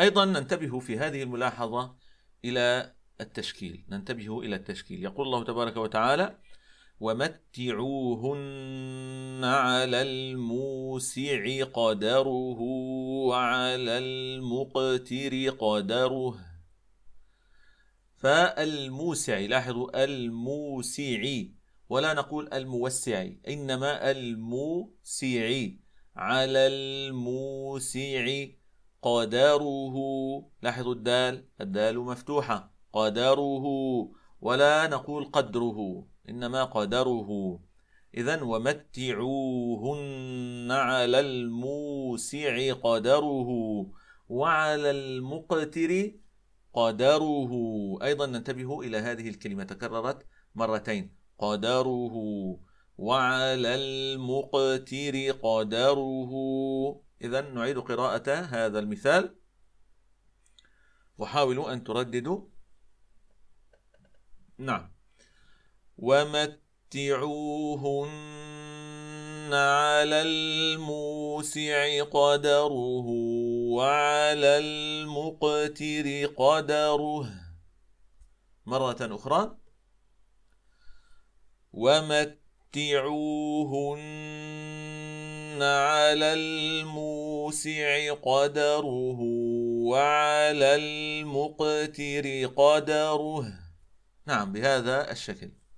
أيضا ننتبه في هذه الملاحظة إلى التشكيل ننتبه إلى التشكيل يقول الله تبارك وتعالى ومتعوهن على الموسع قدره وعلى المقتر قدره فالموسع لاحظوا الموسع ولا نقول الموسع إنما الموسع على الموسع قدره لاحظوا الدال الدال مفتوحة قدره ولا نقول قدره إنما قدره إذا ومتعوهن على الموسع قدره وعلى المقتر قدره أيضا ننتبه إلى هذه الكلمة تكررت مرتين قدره وعلى المقتر قدره إذا نعيد قراءة هذا المثال وحاولوا أن ترددوا نعم ومتعوهن على الموسع قدره وعلى المقتر قدره مرة أخرى ومتعوهن على الموسع قدره وعلى المقتر قدره نعم بهذا الشكل